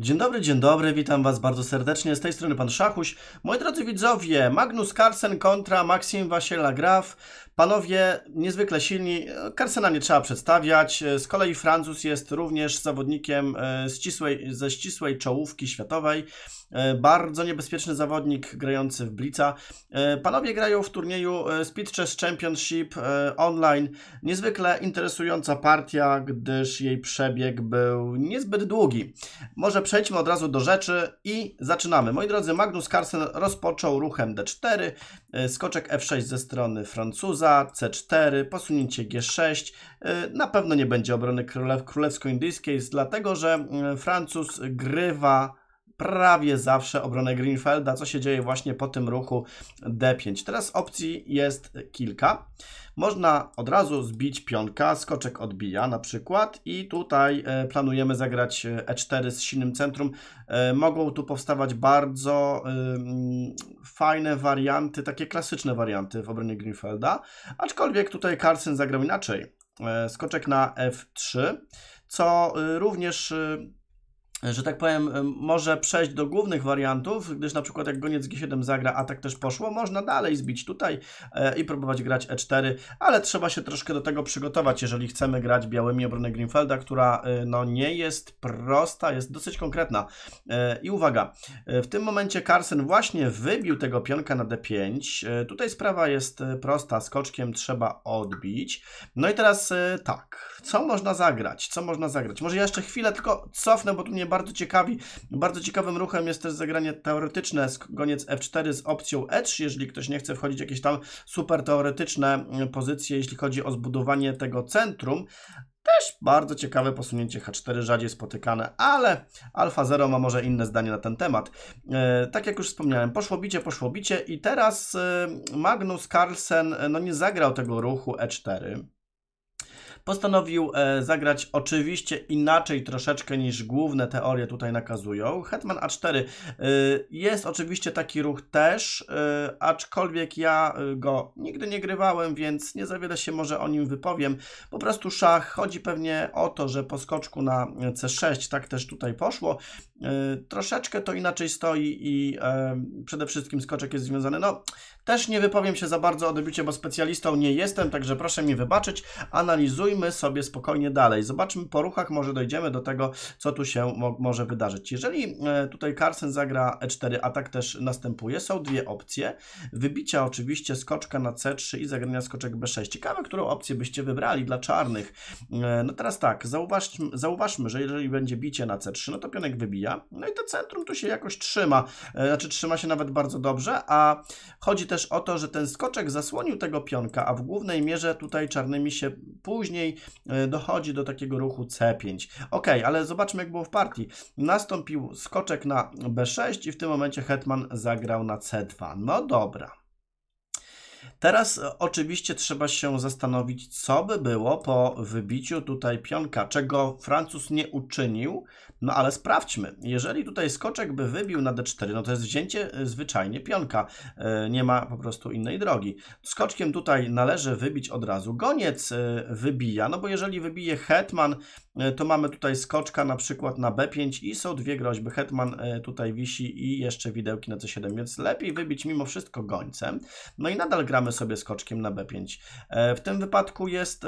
Dzień dobry, dzień dobry, witam Was bardzo serdecznie. Z tej strony Pan Szachuś. Moi drodzy widzowie, Magnus Carlsen kontra Maxim Wasiela Graf. Panowie niezwykle silni, Carsena e, nie trzeba przedstawiać. E, z kolei Francuz jest również zawodnikiem e, ścisłej, ze ścisłej czołówki światowej. Bardzo niebezpieczny zawodnik grający w Blitza. Panowie grają w turnieju Speed Chess Championship online. Niezwykle interesująca partia, gdyż jej przebieg był niezbyt długi. Może przejdźmy od razu do rzeczy i zaczynamy. Moi drodzy, Magnus Carlsen rozpoczął ruchem D4, skoczek F6 ze strony Francuza za C4, posunięcie G6. E, na pewno nie będzie obrony królew, królewsko-indyjskiej, dlatego że e, Francuz grywa prawie zawsze obronę Greenfelda, co się dzieje właśnie po tym ruchu D5. Teraz opcji jest kilka. Można od razu zbić pionka, skoczek odbija na przykład i tutaj e, planujemy zagrać E4 e z silnym centrum. E, mogą tu powstawać bardzo fajne warianty, takie klasyczne warianty w obronie Greenfelda, aczkolwiek tutaj Carlsen zagrał inaczej. Skoczek na F3, co y, również y, że tak powiem, może przejść do głównych wariantów, gdyż na przykład jak goniec G7 zagra, a tak też poszło, można dalej zbić tutaj e, i próbować grać E4, ale trzeba się troszkę do tego przygotować, jeżeli chcemy grać białymi obrony Greenfelda, która e, no nie jest prosta, jest dosyć konkretna. E, I uwaga, w tym momencie Carson właśnie wybił tego pionka na D5, tutaj sprawa jest prosta, skoczkiem trzeba odbić, no i teraz tak, co można zagrać? Co można zagrać? Może ja jeszcze chwilę tylko cofnę, bo tu mnie bardzo ciekawi. Bardzo ciekawym ruchem jest też zagranie teoretyczne z koniec F4 z opcją E3, jeżeli ktoś nie chce wchodzić w jakieś tam super teoretyczne y, pozycje, jeśli chodzi o zbudowanie tego centrum. Też bardzo ciekawe posunięcie H4, rzadziej spotykane, ale Alfa zero ma może inne zdanie na ten temat. E, tak jak już wspomniałem, poszło bicie, poszło bicie i teraz e, Magnus Carlsen y, no, nie zagrał tego ruchu E4 postanowił e, zagrać oczywiście inaczej troszeczkę niż główne teorie tutaj nakazują. Hetman A4 e, jest oczywiście taki ruch też, e, aczkolwiek ja e, go nigdy nie grywałem, więc nie za wiele się może o nim wypowiem. Po prostu szach chodzi pewnie o to, że po skoczku na C6, tak też tutaj poszło, e, troszeczkę to inaczej stoi i e, przede wszystkim skoczek jest związany. No, też nie wypowiem się za bardzo o debiucie, bo specjalistą nie jestem, także proszę mi wybaczyć. Analizujmy przejdźmy sobie spokojnie dalej. Zobaczmy po ruchach, może dojdziemy do tego, co tu się mo może wydarzyć. Jeżeli e, tutaj Carson zagra E4, atak też następuje, są dwie opcje. Wybicia oczywiście skoczka na C3 i zagrania skoczek B6. Ciekawe, którą opcję byście wybrali dla czarnych. E, no teraz tak, zauważmy, zauważmy, że jeżeli będzie bicie na C3, no to pionek wybija. No i to centrum tu się jakoś trzyma. E, znaczy trzyma się nawet bardzo dobrze, a chodzi też o to, że ten skoczek zasłonił tego pionka, a w głównej mierze tutaj czarnymi się później później e, dochodzi do takiego ruchu C5. Ok, ale zobaczmy jak było w partii. Nastąpił skoczek na B6 i w tym momencie hetman zagrał na C2. No dobra. Teraz e, oczywiście trzeba się zastanowić, co by było po wybiciu tutaj pionka, czego Francuz nie uczynił, no ale sprawdźmy. Jeżeli tutaj skoczek by wybił na d4, no to jest wzięcie e, zwyczajnie pionka, e, nie ma po prostu innej drogi. Skoczkiem tutaj należy wybić od razu. Goniec wybija, no bo jeżeli wybije hetman, E, to mamy tutaj skoczka na przykład na B5 i są dwie groźby. Hetman e, tutaj wisi i jeszcze widełki na C7, więc lepiej wybić mimo wszystko gońcem. No i nadal gramy sobie skoczkiem na B5. E, w tym wypadku jest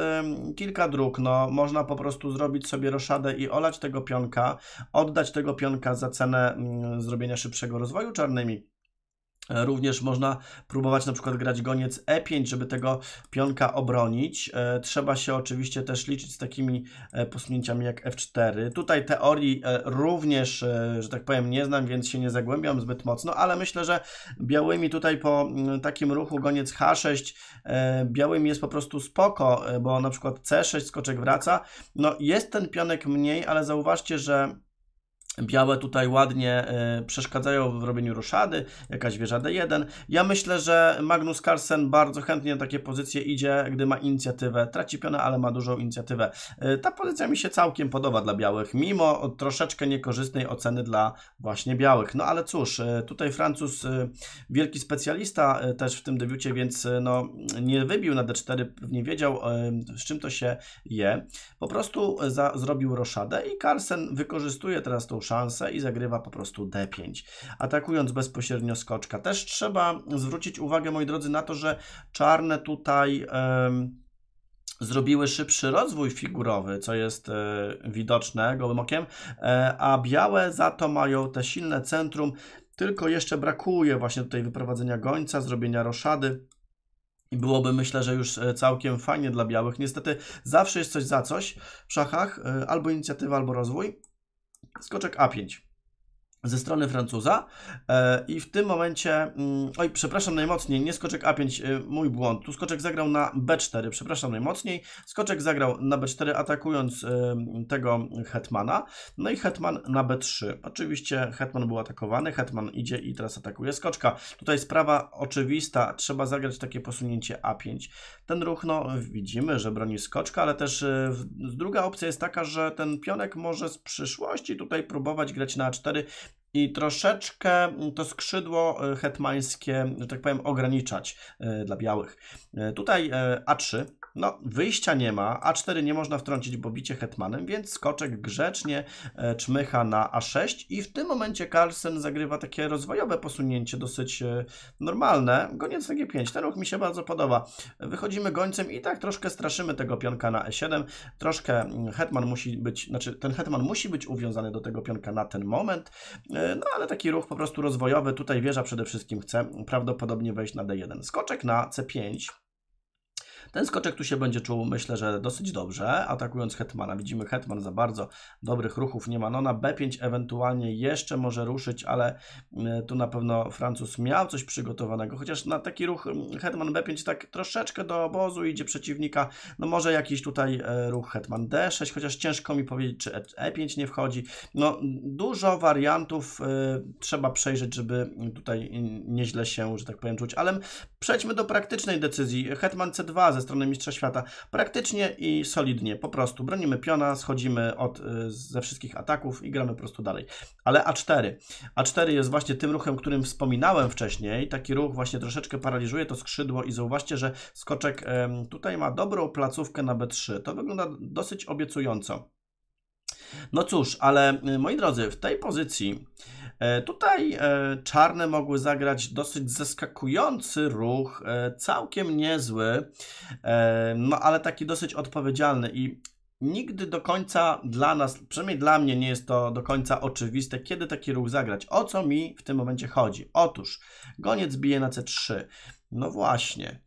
kilka dróg. No, można po prostu zrobić sobie roszadę i olać tego pionka, oddać tego pionka za cenę mm, zrobienia szybszego rozwoju czarnymi E, również można próbować na przykład grać goniec e5, żeby tego pionka obronić. E, trzeba się oczywiście też liczyć z takimi e, posunięciami jak f4. Tutaj teorii również, że tak powiem, nie znam, więc się nie zagłębiam zbyt mocno, ale myślę, że białymi tutaj po mm, takim ruchu goniec h6 białym jest po prostu spoko, bo na przykład c6 skoczek wraca. No jest ten pionek mniej, ale zauważcie, że Białe tutaj ładnie e, przeszkadzają w robieniu ruszady, jakaś wieża D1. Ja myślę, że Magnus Carlsen bardzo chętnie na takie pozycje idzie, gdy ma inicjatywę. Traci pionę, ale ma dużą inicjatywę. E, ta pozycja mi się całkiem podoba dla białych, mimo troszeczkę niekorzystnej oceny dla właśnie białych. No ale cóż, e, tutaj Francuz, wielki specjalista też w tym debiucie, więc no, nie wybił na D4, nie wiedział z czym to się je. Po prostu za, zrobił roszadę i Carlsen wykorzystuje teraz tą szansę i zagrywa po prostu D5. Atakując bezpośrednio skoczka. Też trzeba zwrócić uwagę, moi drodzy, na to, że czarne tutaj... Um, zrobiły szybszy rozwój figurowy, co jest e, widoczne gołym okiem, e, a białe za to mają te silne centrum, tylko jeszcze brakuje właśnie tutaj wyprowadzenia gońca, zrobienia roszady. I byłoby myślę, że już e, całkiem fajnie dla białych. Niestety zawsze jest coś za coś w szachach, e, albo inicjatywa, albo rozwój skoczek A5 ze strony Francuza e, i w tym momencie, mm, oj przepraszam najmocniej, nie skoczek A5, e, mój błąd, tu skoczek zagrał na B4, przepraszam najmocniej, skoczek zagrał na B4 atakując e, tego hetmana, no i hetman na B3, oczywiście hetman był atakowany, hetman idzie i teraz atakuje skoczka, tutaj sprawa oczywista, trzeba zagrać takie posunięcie A5, ten ruch no widzimy, że broni skoczka, ale też druga opcja jest taka, że ten pionek może z przyszłości tutaj próbować grać na A4, i troszeczkę to skrzydło e, hetmańskie, że tak powiem, ograniczać e, dla białych. E, tutaj A3 no, wyjścia nie ma, A4 nie można wtrącić, bo bicie hetmanem, więc skoczek grzecznie e, czmycha na A6 i w tym momencie Carlsen zagrywa takie rozwojowe posunięcie, dosyć e, normalne. Goniec na G5, ten ruch mi się bardzo podoba. Wychodzimy gońcem i tak troszkę straszymy tego pionka na E7, troszkę mm, hetman musi być, znaczy ten hetman musi być uwiązany do tego pionka na ten moment, e, no ale taki ruch po prostu rozwojowy, tutaj wieża przede wszystkim chce prawdopodobnie wejść na D1. Skoczek na C5, ten skoczek tu się będzie czuł, myślę, że dosyć dobrze, atakując Hetmana. Widzimy, Hetman za bardzo dobrych ruchów nie ma. No na B5 ewentualnie jeszcze może ruszyć, ale mm, tu na pewno Francuz miał coś przygotowanego, chociaż na taki ruch mm, Hetman B5 tak troszeczkę do obozu idzie przeciwnika. No może jakiś tutaj e, ruch Hetman D6, chociaż ciężko mi powiedzieć, czy E5 e nie wchodzi. No dużo wariantów e, trzeba przejrzeć, żeby tutaj mm, nieźle się, że tak powiem, czuć. Ale przejdźmy do praktycznej decyzji. Hetman C2 ze ze strony Mistrza Świata. Praktycznie i solidnie, po prostu. Bronimy piona, schodzimy od, y, ze wszystkich ataków i gramy po prostu dalej. Ale A4. A4 jest właśnie tym ruchem, którym wspominałem wcześniej. Taki ruch właśnie troszeczkę paraliżuje to skrzydło i zauważcie, że skoczek tutaj ma dobrą placówkę na B3. To wygląda dosyć obiecująco. No cóż, ale y, moi drodzy, w tej pozycji E, tutaj e, czarne mogły zagrać dosyć zaskakujący ruch, e, całkiem niezły, no ale taki dosyć odpowiedzialny i nigdy do końca dla nas, przynajmniej dla mnie nie jest to do końca oczywiste, kiedy taki ruch zagrać. O co mi w tym momencie chodzi? Otóż goniec bije na C3. No właśnie.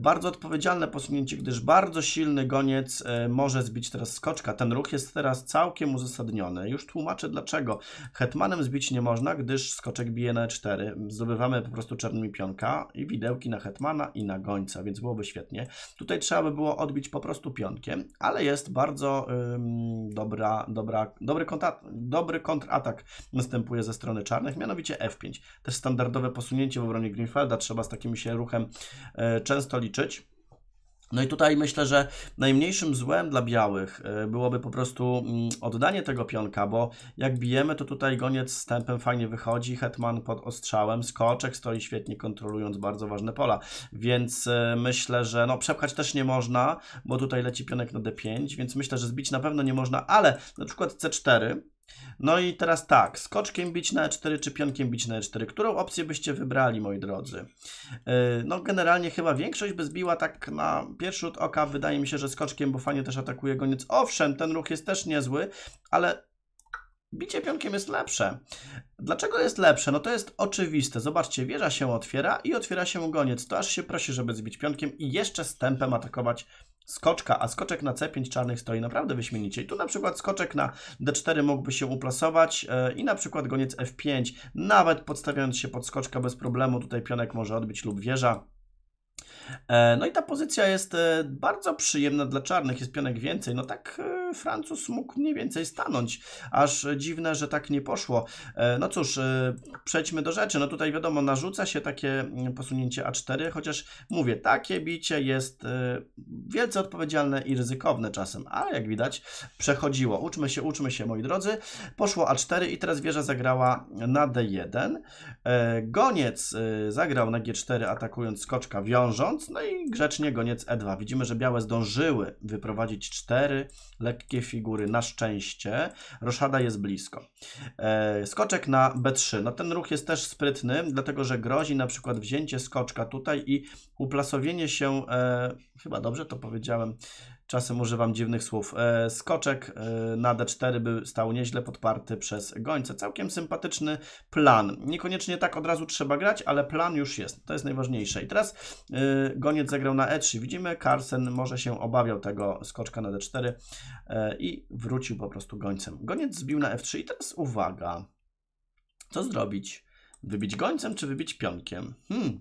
Bardzo odpowiedzialne posunięcie, gdyż bardzo silny goniec e, może zbić teraz skoczka. Ten ruch jest teraz całkiem uzasadniony. Już tłumaczę dlaczego. Hetmanem zbić nie można, gdyż skoczek bije na 4. E Zdobywamy po prostu czarnymi pionka i widełki na hetmana i na gońca, więc byłoby świetnie. Tutaj trzeba by było odbić po prostu pionkiem, ale jest bardzo ym, dobra, dobra, dobry, kontra, dobry kontratak następuje ze strony czarnych, mianowicie F5. Też standardowe posunięcie w obronie Greenfelda. Trzeba z takimi się ruchami ruchem e, często liczyć. No i tutaj myślę, że najmniejszym złem dla białych e, byłoby po prostu mm, oddanie tego pionka, bo jak bijemy, to tutaj goniec z tempem fajnie wychodzi, hetman pod ostrzałem, skoczek stoi świetnie kontrolując bardzo ważne pola, więc e, myślę, że no przepchać też nie można, bo tutaj leci pionek na d5, więc myślę, że zbić na pewno nie można, ale na przykład c4 no i teraz tak, skoczkiem bić na E4 czy pionkiem bić na E4, którą opcję byście wybrali, moi drodzy? E, no generalnie chyba większość by zbiła tak na pierwszy rzut oka, wydaje mi się, że skoczkiem, bo fajnie też atakuje goniec. Owszem, ten ruch jest też niezły, ale bicie pionkiem jest lepsze. Dlaczego jest lepsze? No to jest oczywiste. Zobaczcie, wieża się otwiera i otwiera się goniec. To aż się prosi, żeby zbić pionkiem i jeszcze tempem atakować skoczka, a skoczek na C5 czarnych stoi naprawdę wyśmienicie. I tu na przykład skoczek na D4 mógłby się uplasować e, i na przykład goniec F5, nawet podstawiając się pod skoczka bez problemu, tutaj pionek może odbić lub wieża. E, no i ta pozycja jest e, bardzo przyjemna dla czarnych, jest pionek więcej. No tak e, Francuz mógł mniej więcej stanąć. Aż dziwne, że tak nie poszło. No cóż, przejdźmy do rzeczy. No tutaj wiadomo, narzuca się takie mm, posunięcie A4, chociaż mówię, takie bicie jest wielce odpowiedzialne i ryzykowne czasem, ale jak widać przechodziło. Uczmy się, uczmy się, moi drodzy. Poszło A4 i teraz wieża zagrała na D1. Goniec zagrał na G4, atakując skoczka wiążąc miesiąc, no i grzecznie goniec E2. Widzimy, że białe zdążyły wyprowadzić cztery lekkie figury na szczęście. Roszada jest blisko. E, skoczek na B3. No ten ruch jest też sprytny, dlatego że grozi na przykład wzięcie skoczka tutaj i uplasowienie się, e, chyba dobrze to powiedziałem, Czasem używam dziwnych słów. E, skoczek e, na D4 był, stał nieźle podparty przez gońce. Całkiem sympatyczny plan. Niekoniecznie tak od razu trzeba grać, ale plan już jest. To jest najważniejsze. I teraz e, goniec zagrał na E3. Widzimy, Carlsen może się obawiał tego skoczka na D4 i wrócił po prostu gońcem. Goniec zbił na F3 i teraz uwaga. Co zrobić? Wybić gońcem czy wybić pionkiem? Hmm,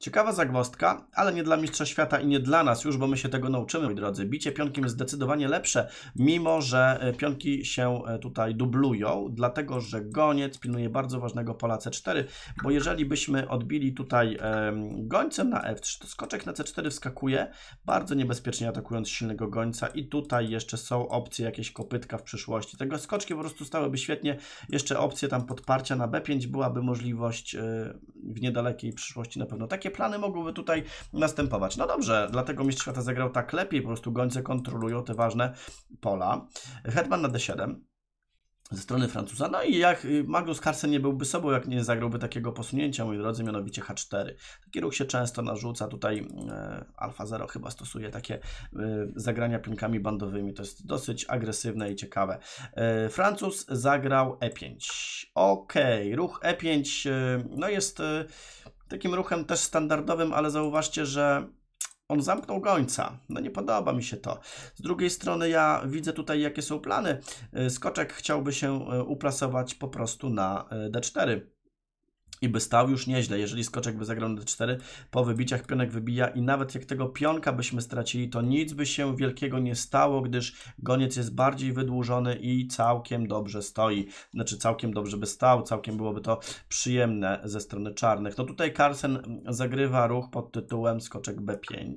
Ciekawa zagwostka, ale nie dla mistrza świata i nie dla nas już, bo my się tego nauczymy, moi drodzy. Bicie pionkiem jest zdecydowanie lepsze, mimo że e, pionki się e, tutaj dublują, dlatego że goniec pilnuje bardzo ważnego pola C4, bo jeżeli byśmy odbili tutaj gońcem na F3, to skoczek na C4 wskakuje, bardzo niebezpiecznie atakując silnego gońca i tutaj jeszcze są opcje jakieś kopytka w przyszłości. Tego skoczki po prostu stałyby świetnie, jeszcze opcje tam podparcia na B5 byłaby możliwość e, w niedalekiej przyszłości na pewno takie plany mogłyby tutaj następować. No dobrze, dlatego mistrz świata zagrał tak lepiej, po prostu gońce kontrolują te ważne pola. Hetman na d7 ze strony Francuza. No i jak y, Magnus Carlsen nie byłby sobą, jak nie zagrałby takiego posunięcia, moi drodzy, mianowicie H4. Taki ruch się często narzuca. Tutaj e, Alfa 0 chyba stosuje takie e, zagrania pionkami bandowymi. To jest dosyć agresywne i ciekawe. E, Francuz zagrał E5. Okej, okay, ruch E5 no jest Takim ruchem też standardowym, ale zauważcie, że on zamknął gońca. No nie podoba mi się to. Z drugiej strony ja widzę tutaj, jakie są plany. Y, skoczek chciałby się y, uplasować po prostu na y, D4 i by stał już nieźle, jeżeli skoczek by zagrał na d4, po wybiciach pionek wybija i nawet jak tego pionka byśmy stracili, to nic by się wielkiego nie stało, gdyż goniec jest bardziej wydłużony i całkiem dobrze stoi. Znaczy całkiem dobrze by stał, całkiem byłoby to przyjemne ze strony czarnych. No tutaj Carlsen zagrywa ruch pod tytułem skoczek b5.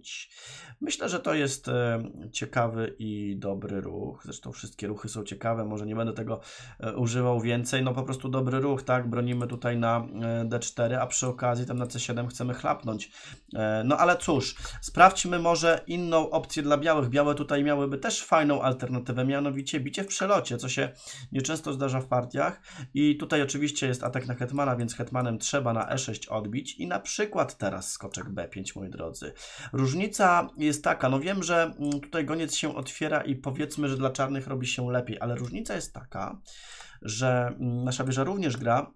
Myślę, że to jest e, ciekawy i dobry ruch. Zresztą wszystkie ruchy są ciekawe, może nie będę tego e, używał więcej. No po prostu dobry ruch, tak? Bronimy tutaj na e, D4, a przy okazji tam na C7 chcemy chlapnąć. E, no ale cóż, sprawdźmy może inną opcję dla białych. Białe tutaj miałyby też fajną alternatywę, mianowicie bicie w przelocie, co się nieczęsto zdarza w partiach. I tutaj oczywiście jest atak na hetmana, więc hetmanem trzeba na E6 odbić i na przykład teraz skoczek B5, moi drodzy. Różnica jest taka, no wiem, że mm, tutaj goniec się otwiera i powiedzmy, że dla czarnych robi się lepiej, ale różnica jest taka, że mm, nasza wieża również gra,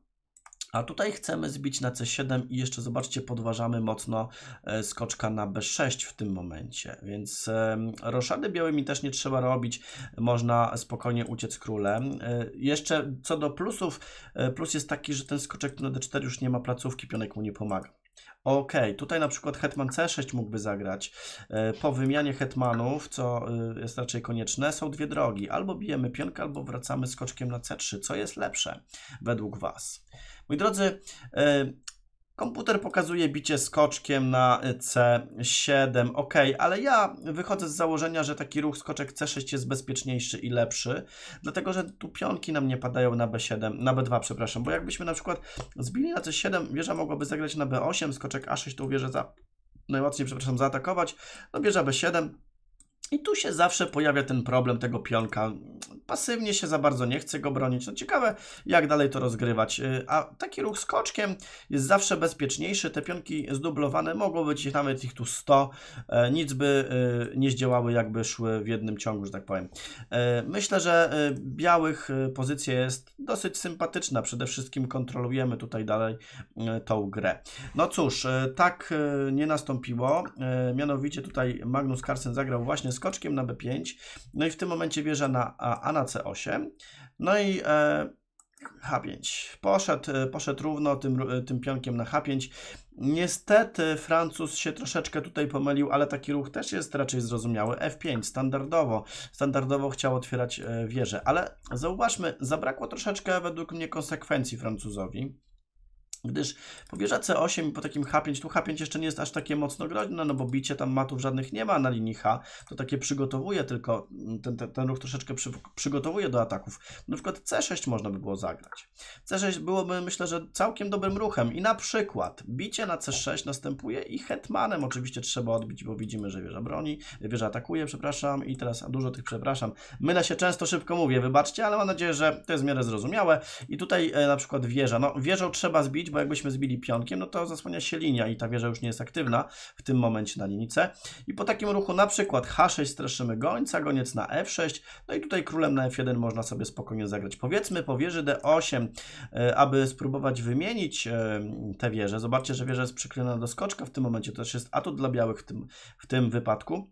a tutaj chcemy zbić na C7 i jeszcze zobaczcie, podważamy mocno e, skoczka na B6 w tym momencie, więc roszady białymi też nie trzeba robić, można spokojnie uciec królem. E, jeszcze co do plusów, e, plus jest taki, że ten skoczek na D4 już nie ma placówki, pionek mu nie pomaga. Okej, okay. tutaj na przykład hetman c6 mógłby zagrać. E, po wymianie hetmanów, co e, jest raczej konieczne, są dwie drogi. Albo bijemy pionkę, albo wracamy skoczkiem na c3. Co jest lepsze według Was? Moi drodzy, e, Komputer pokazuje bicie skoczkiem na C7, ok, ale ja wychodzę z założenia, że taki ruch skoczek C6 jest bezpieczniejszy i lepszy, dlatego że tu pionki nam nie padają na B7, na B2, przepraszam, bo jakbyśmy na przykład zbili na C7, wieża mogłaby zagrać na B8, skoczek A6 tą wieżę za, najmocniej, przepraszam, zaatakować, no wieża B7, i tu się zawsze pojawia ten problem tego pionka pasywnie się za bardzo nie chce go bronić. No ciekawe, jak dalej to rozgrywać. Y, a taki ruch skoczkiem jest zawsze bezpieczniejszy. Te pionki zdublowane mogą być nawet ich tu 100. E, nic by y, nie zdziałały, jakby szły w jednym ciągu, że tak powiem. E, myślę, że y, białych pozycja jest dosyć sympatyczna. Przede wszystkim kontrolujemy tutaj dalej tą grę. No cóż, tak nie nastąpiło. E, mianowicie tutaj Magnus Carlsen zagrał właśnie skoczkiem na B5. No i w tym momencie wieża na A na C8. No i e, H5. Poszedł, e, poszedł równo tym, e, tym pionkiem na H5. Niestety Francuz się troszeczkę tutaj pomylił, ale taki ruch też jest raczej zrozumiały. F5 standardowo, standardowo chciał otwierać wieżę, ale zauważmy, zabrakło troszeczkę według mnie konsekwencji Francuzowi gdyż powierza C8 po takim H5, tu H5 jeszcze nie jest aż takie mocno groźne, no bo bicie tam matów żadnych nie ma na linii H, to takie przygotowuje tylko, mm, ten, ten, ten ruch troszeczkę przy, przygotowuje do ataków. Na przykład C6 można by było zagrać. C6 byłoby myślę, że całkiem dobrym ruchem i na przykład bicie na C6 następuje i hetmanem oczywiście trzeba odbić, bo widzimy, że wieża broni, wieża atakuje, przepraszam i teraz dużo tych przepraszam. Mylę się często, szybko mówię, wybaczcie, ale mam nadzieję, że to jest w miarę zrozumiałe i tutaj e, na przykład wieża, no wieżą trzeba zbić, bo jakbyśmy zbili pionkiem, no to zasłania się linia i ta wieża już nie jest aktywna w tym momencie na linii C. I po takim ruchu na przykład H6 straszymy gońca, goniec na F6, no i tutaj królem na F1 można sobie spokojnie zagrać. Powiedzmy po wieży D8, e, aby spróbować wymienić e, tę wieżę. Zobaczcie, że wieża jest przyklejona do skoczka w tym momencie, to też jest atut dla białych w tym, w tym wypadku.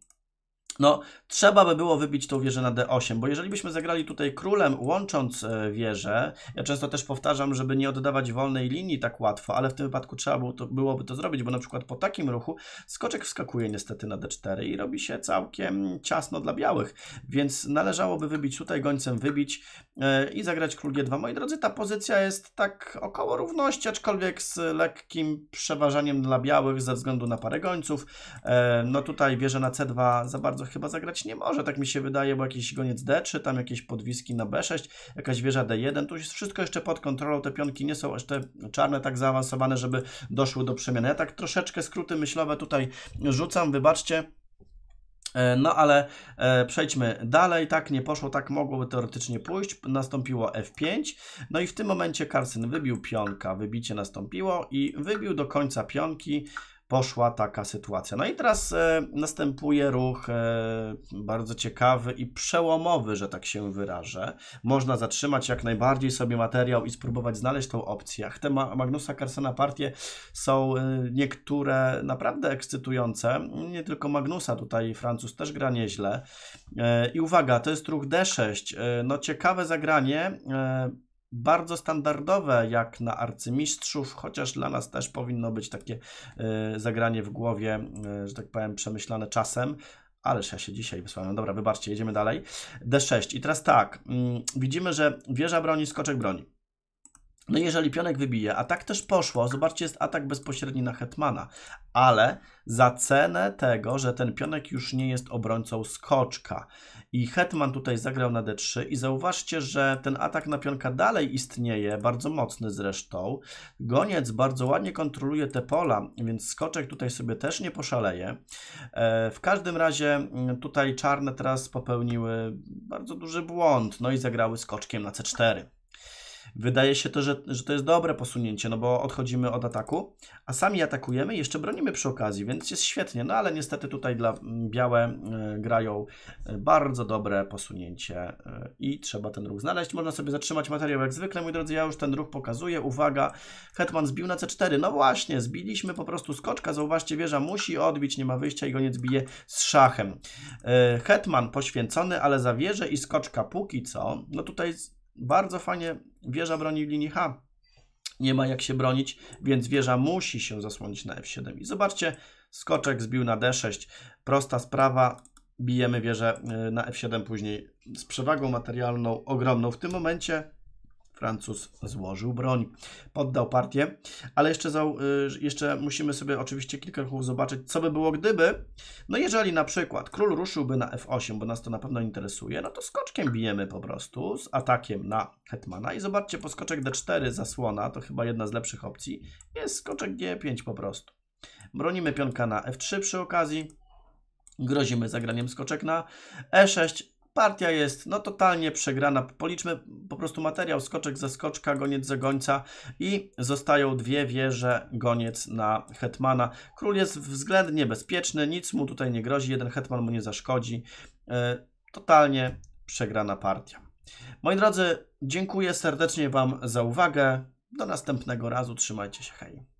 No, trzeba by było wybić tą wieżę na D8, bo jeżeli byśmy zagrali tutaj królem, łącząc e, wieżę, ja często też powtarzam, żeby nie oddawać wolnej linii tak łatwo, ale w tym wypadku trzeba było to, byłoby to zrobić, bo na przykład po takim ruchu skoczek wskakuje niestety na D4 i robi się całkiem ciasno dla białych, więc należałoby wybić tutaj, gońcem wybić e, i zagrać król G2. Moi drodzy, ta pozycja jest tak około równości, aczkolwiek z lekkim przeważaniem dla białych ze względu na parę gońców. E, no tutaj wieża na C2 za bardzo bardzo chyba zagrać nie może, tak mi się wydaje, bo jakiś goniec D3, tam jakieś podwiski na B6, jakaś wieża D1, tu jest wszystko jeszcze pod kontrolą, te pionki nie są aż te czarne tak zaawansowane, żeby doszły do przemiany. Ja tak troszeczkę skróty myślowe tutaj rzucam, wybaczcie. E, no ale e, przejdźmy dalej, tak nie poszło, tak mogłoby teoretycznie pójść, nastąpiło F5, no i w tym momencie Carlsen wybił pionka, wybicie nastąpiło i wybił do końca pionki, poszła taka sytuacja. No i teraz e, następuje ruch e, bardzo ciekawy i przełomowy, że tak się wyrażę. Można zatrzymać jak najbardziej sobie materiał i spróbować znaleźć tą opcję. Ach, te Magnusa Carlsena partie są e, niektóre naprawdę ekscytujące. Nie tylko Magnusa, tutaj Francuz też gra nieźle. I uwaga, to jest ruch D6. No ciekawe zagranie bardzo standardowe jak na arcymistrzów, chociaż dla nas też powinno być takie y, zagranie w głowie, y, że tak powiem, przemyślane czasem. Ależ ja się dzisiaj wysłałem. Dobra, wybaczcie, jedziemy dalej. D6. I teraz tak, y, widzimy, że wieża broni, skoczek broni. No jeżeli pionek wybije, a tak też poszło, zobaczcie, jest atak bezpośredni na hetmana, ale za cenę tego, że ten pionek już nie jest obrońcą skoczka. I hetman tutaj zagrał na d3 i zauważcie, że ten atak na pionka dalej istnieje, bardzo mocny zresztą. Goniec bardzo ładnie kontroluje te pola, więc skoczek tutaj sobie też nie poszaleje. E, w każdym razie mm, tutaj czarne teraz popełniły bardzo duży błąd, no i zagrały skoczkiem na c4. Wydaje się to, że, że to jest dobre posunięcie, no bo odchodzimy od ataku, a sami atakujemy i jeszcze bronimy przy okazji, więc jest świetnie. No ale niestety tutaj dla mm, białe e, grają e, bardzo dobre posunięcie e, i trzeba ten ruch znaleźć. Można sobie zatrzymać materiał jak zwykle, moi drodzy, ja już ten ruch pokazuję. Uwaga, Hetman zbił na C4. No właśnie, zbiliśmy po prostu skoczka. Zauważcie, wieża musi odbić, nie ma wyjścia i goniec bije z szachem. Hetman poświęcony, ale za wieżę i skoczka póki co. No tutaj bardzo fajnie wieża broni w linii H. Nie ma jak się bronić, więc wieża musi się zasłonić na F7. I zobaczcie, skoczek zbił na D6. Prosta sprawa, bijemy wieżę y, na F7 później z przewagą materialną ogromną. W tym momencie Francuz złożył broń, poddał partię, ale jeszcze, za, y, jeszcze musimy sobie oczywiście kilka ruchów zobaczyć, co by było gdyby. No jeżeli na przykład król ruszyłby na f8, bo nas to na pewno interesuje, no to skoczkiem bijemy po prostu z atakiem na hetmana i zobaczcie, po skoczek d4 zasłona, to chyba jedna z lepszych opcji, jest skoczek g5 po prostu. Bronimy pionka na f3 przy okazji, grozimy zagraniem skoczek na e6, Partia jest no totalnie przegrana. Policzmy po prostu materiał skoczek za skoczka, goniec za gońca i zostają dwie wieże goniec na hetmana. Król jest względnie bezpieczny, nic mu tutaj nie grozi, jeden hetman mu nie zaszkodzi. E, totalnie przegrana partia. Moi drodzy, dziękuję serdecznie Wam za uwagę. Do następnego razu, trzymajcie się, hej.